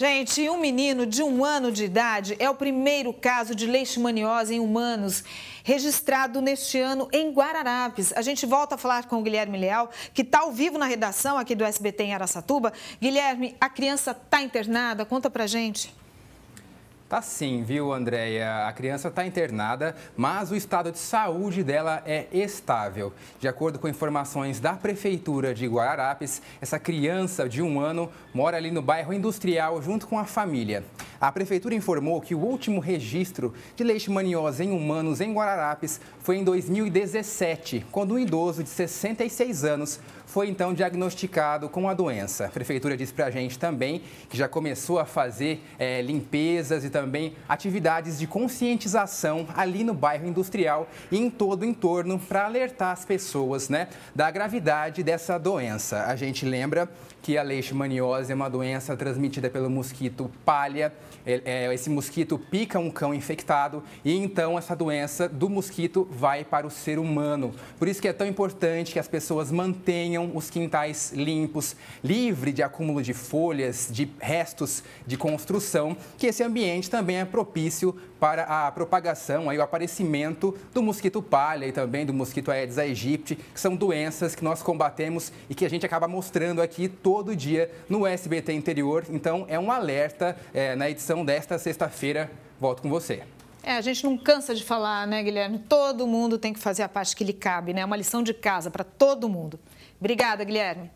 Gente, um menino de um ano de idade é o primeiro caso de leishmaniose em humanos registrado neste ano em Guararapes. A gente volta a falar com o Guilherme Leal, que está ao vivo na redação aqui do SBT em Araçatuba. Guilherme, a criança está internada, conta pra gente. Tá sim, viu, Andréia? A criança está internada, mas o estado de saúde dela é estável. De acordo com informações da Prefeitura de Guararapes, essa criança de um ano mora ali no bairro industrial junto com a família. A prefeitura informou que o último registro de leishmaniose em humanos em Guararapes foi em 2017, quando um idoso de 66 anos foi então diagnosticado com a doença. A prefeitura disse para a gente também que já começou a fazer é, limpezas e também atividades de conscientização ali no bairro industrial e em todo o entorno para alertar as pessoas né, da gravidade dessa doença. A gente lembra que a leishmaniose é uma doença transmitida pelo mosquito palha é, esse mosquito pica um cão infectado e então essa doença do mosquito vai para o ser humano. Por isso que é tão importante que as pessoas mantenham os quintais limpos, livre de acúmulo de folhas, de restos de construção, que esse ambiente também é propício para a propagação, aí, o aparecimento do mosquito palha e também do mosquito Aedes aegypti, que são doenças que nós combatemos e que a gente acaba mostrando aqui todo dia no SBT Interior. Então, é um alerta é, na edição edição desta sexta-feira. Volto com você. É, a gente não cansa de falar, né, Guilherme? Todo mundo tem que fazer a parte que lhe cabe, né? É uma lição de casa para todo mundo. Obrigada, Guilherme.